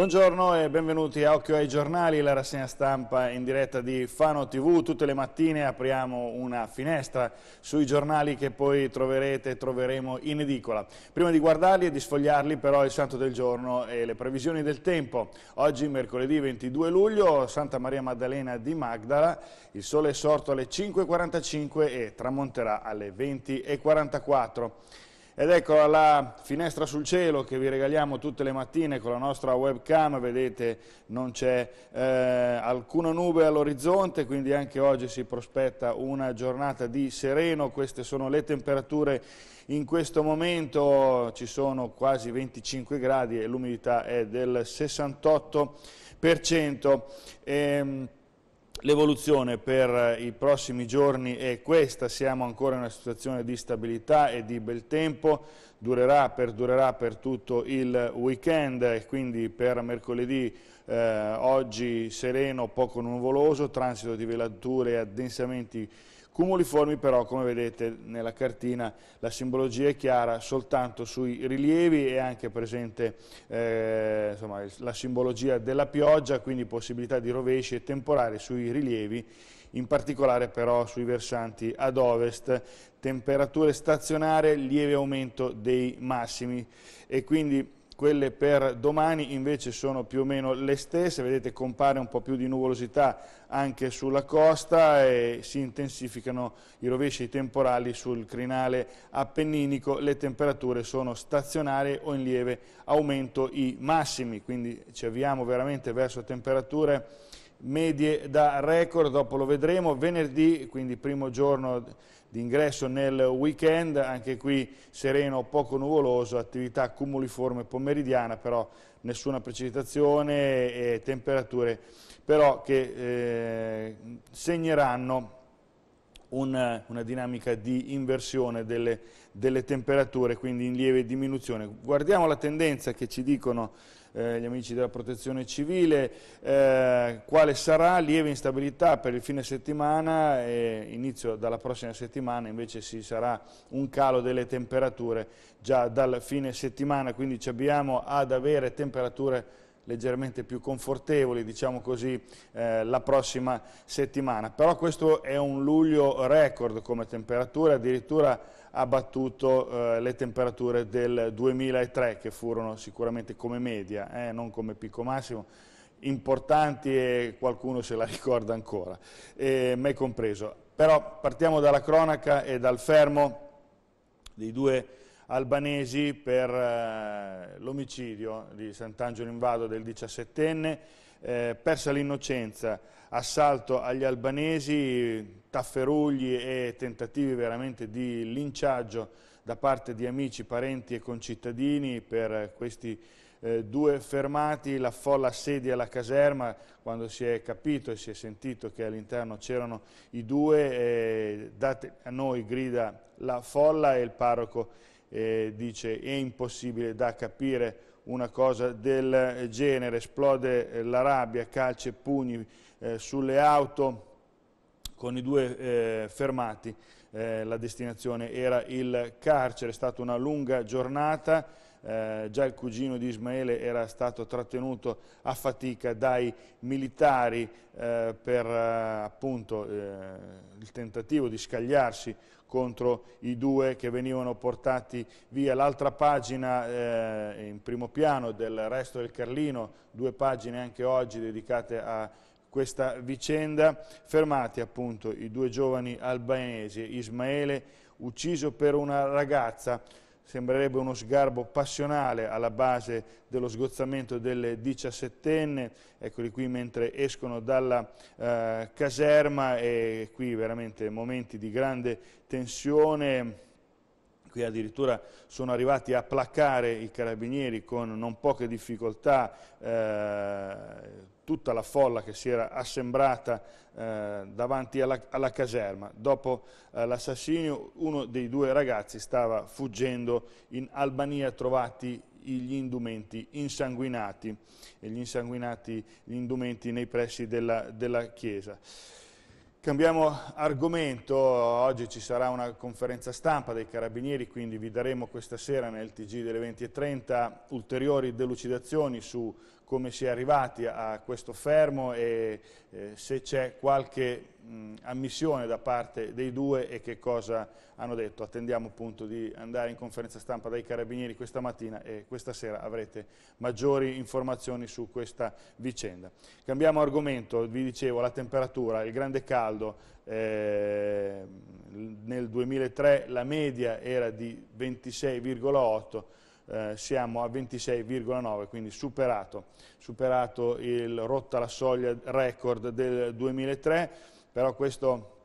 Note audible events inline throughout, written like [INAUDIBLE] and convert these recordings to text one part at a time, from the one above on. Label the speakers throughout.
Speaker 1: Buongiorno e benvenuti a Occhio ai giornali, la rassegna stampa in diretta di Fano TV. Tutte le mattine apriamo una finestra sui giornali che poi troverete e troveremo in edicola. Prima di guardarli e di sfogliarli però il santo del giorno e le previsioni del tempo. Oggi mercoledì 22 luglio Santa Maria Maddalena di Magdala, il sole è sorto alle 5.45 e tramonterà alle 20.44. Ed ecco la finestra sul cielo che vi regaliamo tutte le mattine con la nostra webcam, vedete non c'è eh, alcuna nube all'orizzonte, quindi anche oggi si prospetta una giornata di sereno, queste sono le temperature in questo momento, ci sono quasi 25 gradi e l'umidità è del 68%. Ehm, L'evoluzione per i prossimi giorni è questa, siamo ancora in una situazione di stabilità e di bel tempo, durerà, perdurerà per tutto il weekend e quindi per mercoledì eh, oggi sereno, poco nuvoloso, transito di velature e addensamenti Cumuliformi però, come vedete nella cartina, la simbologia è chiara soltanto sui rilievi e anche presente eh, insomma, la simbologia della pioggia, quindi possibilità di rovesci e temporali sui rilievi, in particolare però sui versanti ad ovest, temperature stazionarie, lieve aumento dei massimi e quindi quelle per domani invece sono più o meno le stesse, vedete compare un po' più di nuvolosità anche sulla costa e si intensificano i rovesci temporali sul crinale appenninico, le temperature sono stazionarie o in lieve aumento i massimi, quindi ci avviamo veramente verso temperature medie da record, dopo lo vedremo, venerdì, quindi primo giorno d'ingresso nel weekend, anche qui sereno, poco nuvoloso, attività cumuliforme pomeridiana, però nessuna precipitazione e temperature però che eh, segneranno una, una dinamica di inversione delle, delle, temperature, quindi in lieve diminuzione. Guardiamo la tendenza che ci dicono eh, gli amici della protezione civile, eh, quale sarà lieve instabilità per il fine settimana e inizio dalla prossima settimana invece ci sarà un calo delle temperature già dal fine settimana, quindi ci abbiamo ad avere temperature leggermente più confortevoli, diciamo così, eh, la prossima settimana. Però questo è un luglio record come temperature, addirittura ha battuto eh, le temperature del 2003, che furono sicuramente come media, eh, non come picco massimo, importanti e qualcuno se la [LAUGHS] ricorda ancora, me compreso. Però partiamo dalla cronaca e dal fermo dei due albanesi per eh, l'omicidio di Sant'Angelo Invado del 17enne, eh, persa l'innocenza, assalto agli albanesi, tafferugli e tentativi veramente di linciaggio da parte di amici, parenti e concittadini per questi eh, due fermati, la folla assedia la caserma quando si è capito e si è sentito che all'interno c'erano i due, eh, date a noi grida la folla e il parroco eh, dice è impossibile da capire una cosa del genere, esplode eh, la rabbia, calci e pugni eh, sulle auto con i due eh, fermati, eh, la destinazione era il carcere, è stata una lunga giornata, eh, già il cugino di Ismaele era stato trattenuto a fatica dai militari eh, per eh, appunto, eh, il tentativo di scagliarsi contro i due che venivano portati via. L'altra pagina eh, in primo piano del resto del Carlino, due pagine anche oggi dedicate a questa vicenda, fermati appunto i due giovani albanesi, Ismaele ucciso per una ragazza sembrerebbe uno sgarbo passionale alla base dello sgozzamento delle diciassettenne, eccoli qui mentre escono dalla eh, caserma e qui veramente momenti di grande tensione, qui addirittura sono arrivati a placare i carabinieri con non poche difficoltà eh, tutta la folla che si era assembrata eh, davanti alla, alla, caserma. Dopo eh, l'assassinio uno dei due ragazzi stava fuggendo in Albania trovati gli indumenti insanguinati, gli, insanguinati, gli indumenti nei pressi della, della chiesa. Cambiamo argomento, oggi ci sarà una conferenza stampa dei Carabinieri, quindi vi daremo questa sera nel TG delle 20.30 ulteriori delucidazioni su come si è arrivati a questo fermo e eh, se c'è qualche mh, ammissione da parte dei due e che cosa hanno detto. Attendiamo appunto di andare in conferenza stampa dai carabinieri questa mattina e questa sera avrete maggiori informazioni su questa vicenda. Cambiamo argomento, vi dicevo la temperatura, il grande caldo, eh, nel 2003 la media era di 26,8 eh, siamo a 26,9, quindi superato, superato il, rotta la soglia record del 2003 però questo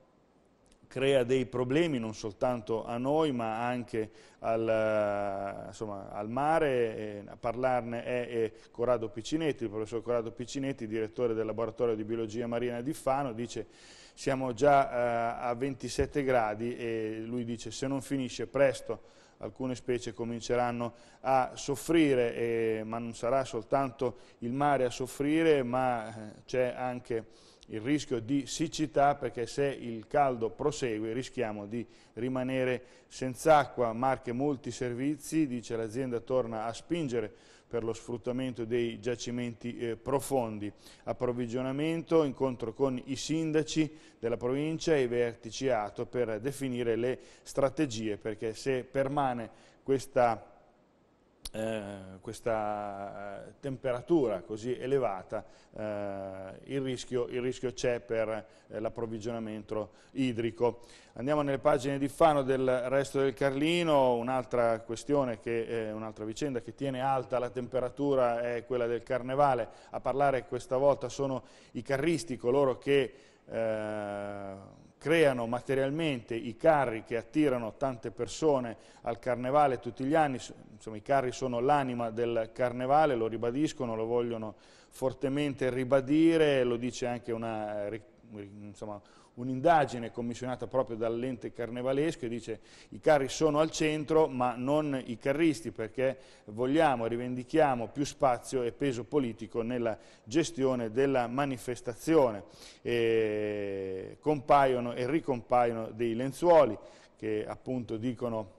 Speaker 1: crea dei problemi non soltanto a noi ma anche al, eh, insomma, al mare, e a parlarne è, è, Corrado Piccinetti, il professor Corrado Piccinetti, direttore del laboratorio di biologia marina di Fano, dice siamo già eh, a 27 gradi e lui dice se non finisce presto alcune specie cominceranno a soffrire, eh, ma non sarà soltanto il mare a soffrire ma eh, c'è anche il rischio di siccità perché se il caldo prosegue rischiamo di rimanere senza acqua, marche molti servizi, dice l'azienda torna a spingere per lo sfruttamento dei giacimenti eh, profondi. Approvvigionamento, incontro con i sindaci della provincia e i vertici ATO per definire le strategie perché se permane questa eh, questa eh, temperatura così elevata eh, il rischio c'è per eh, l'approvvigionamento idrico. Andiamo nelle pagine di Fano del resto del Carlino, un'altra questione, eh, un'altra vicenda che tiene alta la temperatura è quella del Carnevale, a parlare questa volta sono i carristi, coloro che creano materialmente i carri che attirano tante persone al carnevale tutti gli anni, insomma i carri sono l'anima del carnevale, lo ribadiscono, lo vogliono fortemente ribadire, lo dice anche una, eh, insomma, un'indagine commissionata proprio dall'ente carnevalesco e dice i carri sono al centro ma non i carristi perché vogliamo, rivendichiamo più spazio e peso politico nella gestione della manifestazione. E compaiono e ricompaiono dei lenzuoli che appunto dicono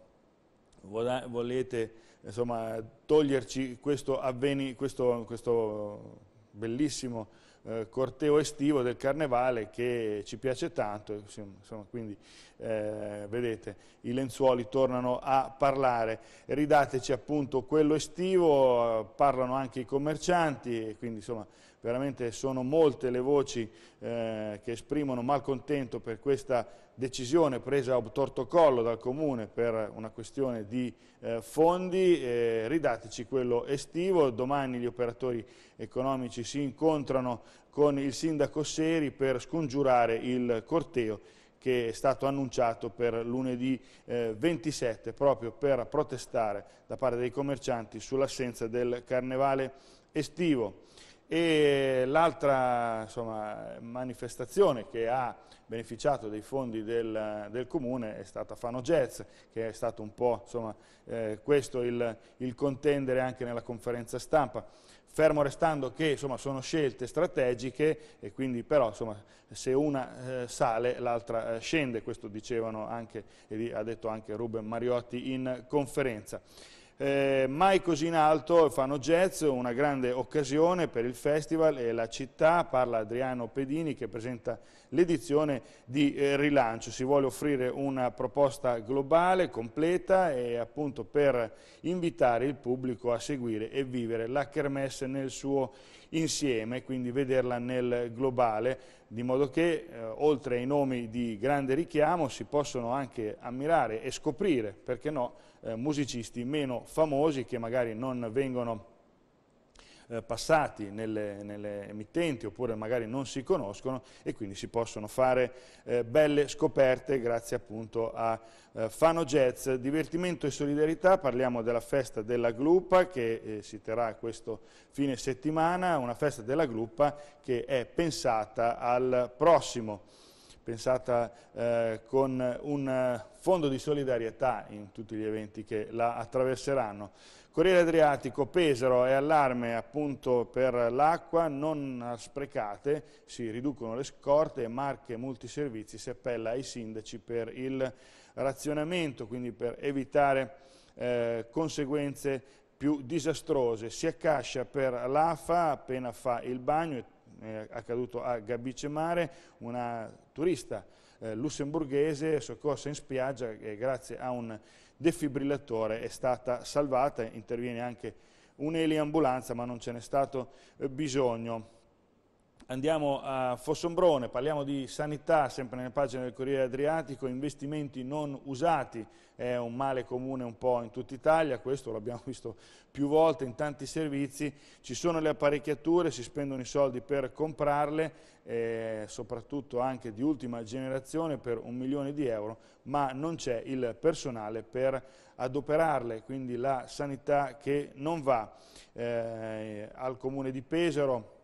Speaker 1: volete insomma, toglierci questo, avveni, questo, questo bellissimo eh, corteo estivo del carnevale che ci piace tanto, insomma, quindi eh, vedete i lenzuoli tornano a parlare, ridateci appunto quello estivo, eh, parlano anche i commercianti, quindi insomma veramente sono molte le voci eh, che esprimono malcontento per questa decisione presa a tortocollo dal Comune per una questione di eh, fondi, eh, ridateci quello estivo, domani gli operatori economici si incontrano con il sindaco Seri per scongiurare il corteo che è stato annunciato per lunedì eh, 27 proprio per protestare da parte dei commercianti sull'assenza del carnevale estivo. E l'altra manifestazione che ha beneficiato dei fondi del, del, comune è stata Fano Jazz, che è stato un po' insomma, eh, questo il, il, contendere anche nella conferenza stampa. Fermo restando che insomma, sono scelte strategiche e quindi però insomma, se una eh, sale l'altra eh, scende, questo dicevano anche, e ha detto anche Ruben Mariotti in conferenza. Eh, mai così in alto fanno jazz, una grande occasione per il festival e la città, parla Adriano Pedini che presenta l'edizione di eh, rilancio, si vuole offrire una proposta globale, completa e appunto per invitare il pubblico a seguire e vivere la kermesse nel suo insieme, quindi vederla nel globale, di modo che eh, oltre ai nomi di grande richiamo si possono anche ammirare e scoprire, perché no, eh, musicisti meno famosi che magari non vengono eh, passati nelle, nelle, emittenti oppure magari non si conoscono e quindi si possono fare eh, belle scoperte grazie appunto a eh, Fano Jazz. Divertimento e solidarietà, parliamo della festa della gruppa che eh, si terrà questo fine settimana, una festa della gruppa che è pensata al prossimo pensata eh, con un fondo di solidarietà in tutti gli eventi che la attraverseranno. Corriere Adriatico, Pesaro e allarme appunto per l'acqua, non sprecate, si riducono le scorte Marche Multiservizi si appella ai sindaci per il razionamento, quindi per evitare eh, conseguenze più disastrose. Si accascia per l'AFA appena fa il bagno e è accaduto a Gabicemare, una turista eh, lussemburghese soccorsa in spiaggia e grazie a un defibrillatore è stata salvata, interviene anche un'eliambulanza ma non ce n'è stato eh, bisogno. Andiamo a Fossombrone, parliamo di sanità, sempre nelle pagine del Corriere Adriatico, investimenti non usati, è un male comune un po' in tutta Italia, questo l'abbiamo [LAUGHS] visto più volte in tanti servizi, ci sono le apparecchiature, si spendono i soldi per comprarle, eh, soprattutto anche di ultima generazione per un milione di euro, ma non c'è il personale per adoperarle, quindi la sanità che non va eh, al comune di Pesaro,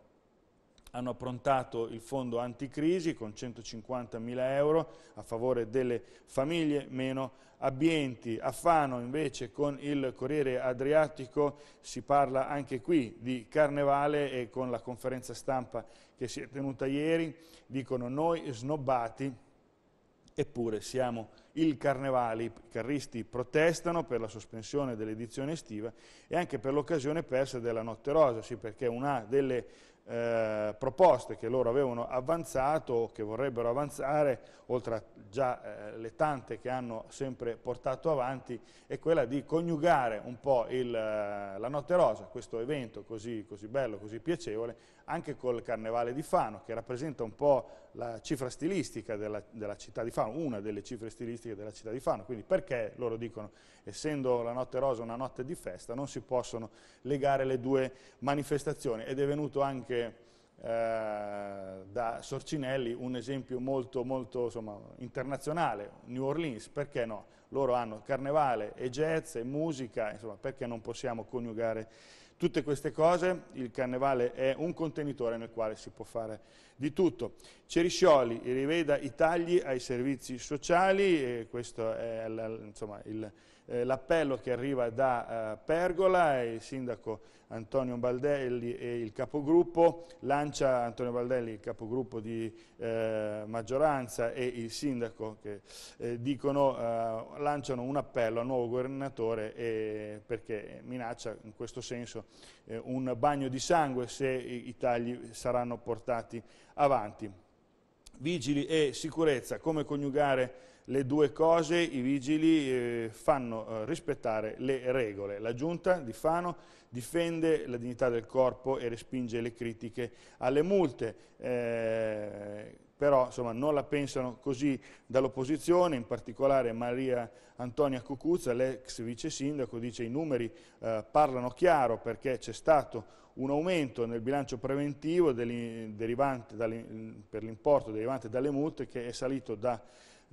Speaker 1: hanno approntato il fondo anticrisi con 150 mila euro a favore delle famiglie meno abbienti. A Fano invece con il Corriere Adriatico si parla anche qui di carnevale e con la conferenza stampa che si è tenuta ieri dicono noi snobbati eppure siamo il carnevale, i carristi protestano per la sospensione dell'edizione estiva e anche per l'occasione persa della Notte Rosa, sì perché una delle eh, proposte che loro avevano avanzato che vorrebbero avanzare, oltre a già eh, le tante che hanno sempre portato avanti, è quella di coniugare un po' il, eh, la Notte Rosa, questo evento così, così bello, così piacevole, anche col Carnevale di Fano, che rappresenta un po' la cifra stilistica della, della, città di Fano, una delle cifre stilistiche della città di Fano, quindi perché, loro dicono, essendo la Notte Rosa una notte di festa, non si possono legare le due manifestazioni ed è venuto anche eh, da Sorcinelli un esempio molto, molto insomma, internazionale, New Orleans, perché no? Loro hanno carnevale e jazz e musica, insomma, perché non possiamo coniugare Tutte queste cose, il carnevale è un contenitore nel quale si può fare di tutto. Ceriscioli riveda i tagli ai servizi sociali, e questo è eh, l'appello che arriva da eh, Pergola, il sindaco Antonio Baldelli e il capogruppo, lancia Antonio Baldelli, il capogruppo di eh, maggioranza e il sindaco che eh, dicono, eh, lanciano un appello al nuovo governatore perché minaccia in questo senso eh, un bagno di sangue se i, i tagli saranno portati avanti. Vigili e sicurezza, come coniugare le due cose i vigili eh, fanno eh, rispettare le regole. La giunta di Fano difende la dignità del corpo e respinge le critiche alle multe. Eh, però insomma, non la pensano così dall'opposizione, in particolare Maria Antonia Cucuzza, l'ex vice sindaco, dice che i numeri eh, parlano chiaro perché c'è stato un aumento nel bilancio preventivo per l'importo derivante dalle multe che è salito da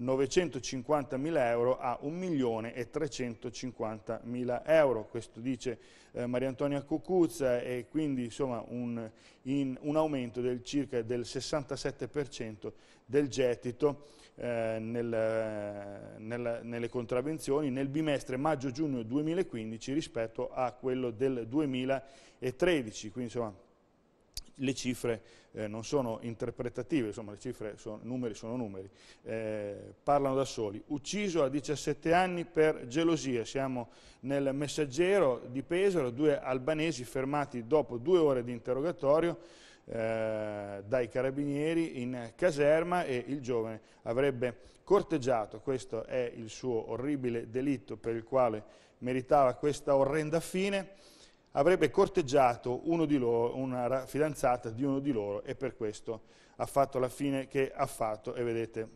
Speaker 1: 950.000 euro a 1.350.000 euro. Questo dice eh, Maria Antonia Cucuzza eh, e quindi insomma, un, in, un, aumento del circa del 67% del gettito eh, nel, nel, nelle contravenzioni nel bimestre maggio-giugno 2015 rispetto a quello del 2013. Quindi, insomma, le cifre eh, non sono interpretative, insomma le cifre sono numeri, sono numeri, eh, parlano da soli. Ucciso a 17 anni per gelosia, siamo nel messaggero di Pesaro, due albanesi fermati dopo due ore di interrogatorio eh, dai carabinieri in caserma e il giovane avrebbe corteggiato, questo è il suo orribile delitto per il quale meritava questa orrenda fine, avrebbe corteggiato loro, una fidanzata di uno di loro e per questo ha fatto la fine che ha fatto e vedete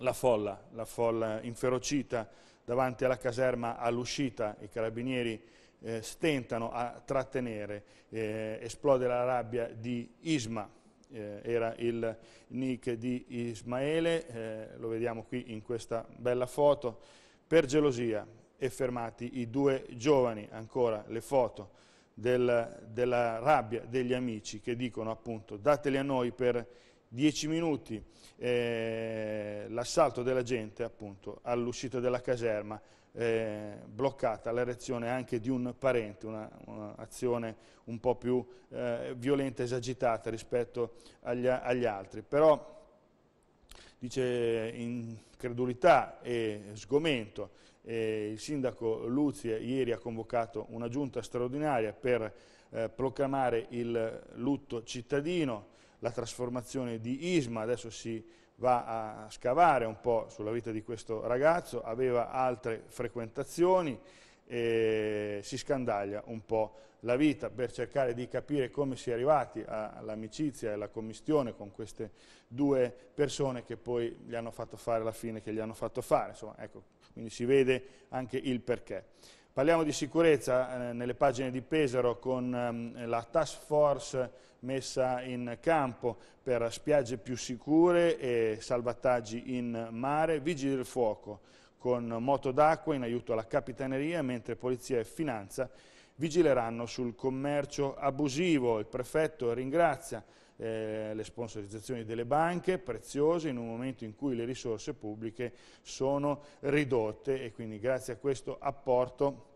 Speaker 1: la folla, la folla inferocita davanti alla caserma all'uscita, i carabinieri eh, stentano a trattenere, eh, esplode la rabbia di Isma, eh, era il nick di Ismaele, eh, lo vediamo qui in questa bella foto, per gelosia e fermati i due giovani, ancora le foto del, della rabbia degli amici che dicono appunto dateli a noi per dieci minuti eh, l'assalto della gente appunto all'uscita della caserma eh, bloccata l'erezione anche di un parente, un'azione un, un po' più eh, violenta, esagitata rispetto agli, agli altri. Però dice incredulità e sgomento eh, il sindaco Luzia ieri ha convocato una giunta straordinaria per eh, proclamare il lutto cittadino, la trasformazione di Isma, adesso si va a scavare un po' sulla vita di questo ragazzo, aveva altre frequentazioni, eh, si scandaglia un po' la vita per cercare di capire come si è arrivati all'amicizia e alla commistione con queste due persone che poi gli hanno fatto fare la fine che gli hanno fatto fare, Insomma, ecco, quindi si vede anche il perché. Parliamo di sicurezza eh, nelle pagine di Pesaro con ehm, la task force messa in campo per spiagge più sicure e salvataggi in mare, vigili del fuoco, con moto d'acqua in aiuto alla capitaneria, mentre Polizia e Finanza vigileranno sul commercio abusivo. Il prefetto ringrazia eh, le sponsorizzazioni delle banche, preziose in un momento in cui le risorse pubbliche sono ridotte e quindi grazie a questo apporto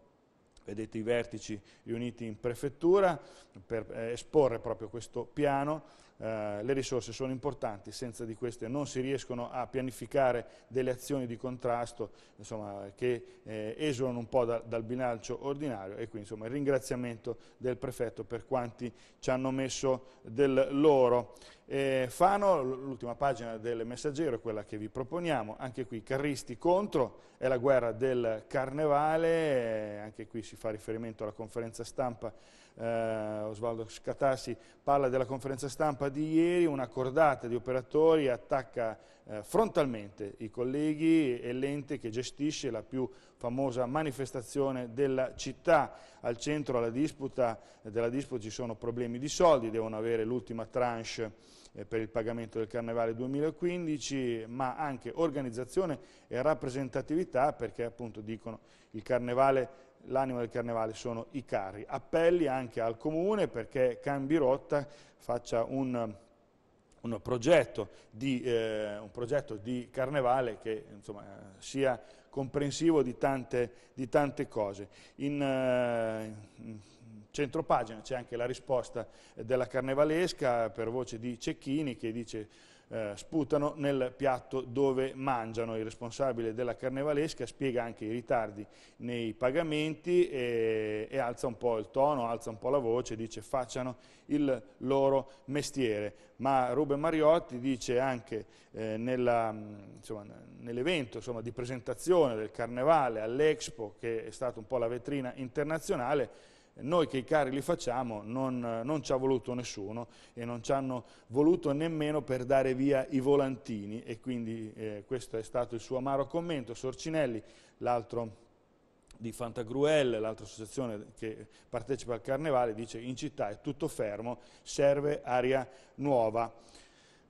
Speaker 1: vedete i vertici riuniti in prefettura per eh, esporre proprio questo piano eh, le risorse sono importanti, senza di queste non si riescono a pianificare delle azioni di contrasto insomma, che eh, esulano un po' da, dal bilancio ordinario e quindi insomma, il ringraziamento del prefetto per quanti ci hanno messo del loro. Eh, Fano, l'ultima pagina del messaggero è quella che vi proponiamo, anche qui Carristi contro, è la guerra del carnevale, eh, anche qui si fa riferimento alla conferenza stampa eh, Osvaldo Scatassi parla della conferenza stampa di ieri, una cordata di operatori attacca eh, frontalmente i colleghi e l'ente che gestisce la più famosa manifestazione della città. Al centro alla disputa, eh, della disputa ci sono problemi di soldi, devono avere l'ultima tranche eh, per il pagamento del Carnevale 2015, ma anche organizzazione e rappresentatività perché appunto dicono il Carnevale l'anima del carnevale sono i carri. Appelli anche al comune perché Cambi Rotta faccia un, un, progetto, di, eh, un progetto, di, carnevale che insomma, sia comprensivo di tante, di tante cose. In, eh, in centropagina c'è anche la risposta della carnevalesca per voce di Cecchini che dice eh, sputano nel piatto dove mangiano. Il responsabile della carnevalesca spiega anche i ritardi nei pagamenti e, e alza un po' il tono, alza un po' la voce, dice facciano il loro mestiere. Ma Ruben Mariotti dice anche eh, nell'evento nell di presentazione del carnevale all'Expo, che è stata un po' la vetrina internazionale, noi che i cari li facciamo non, non ci ha voluto nessuno e non ci hanno voluto nemmeno per dare via i volantini e quindi eh, questo è stato il suo amaro commento. Sorcinelli, l'altro di Fantagruel, l'altra associazione che partecipa al carnevale, dice in città è tutto fermo, serve aria nuova.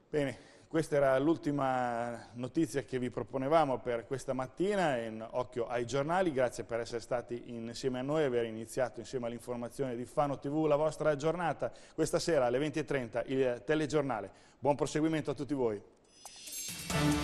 Speaker 1: Bene, questa era l'ultima notizia che vi proponevamo per questa mattina in Occhio ai giornali. Grazie per essere stati insieme a noi e aver iniziato insieme all'informazione di Fano TV la vostra giornata. Questa sera alle 20.30 il telegiornale. Buon proseguimento a tutti voi.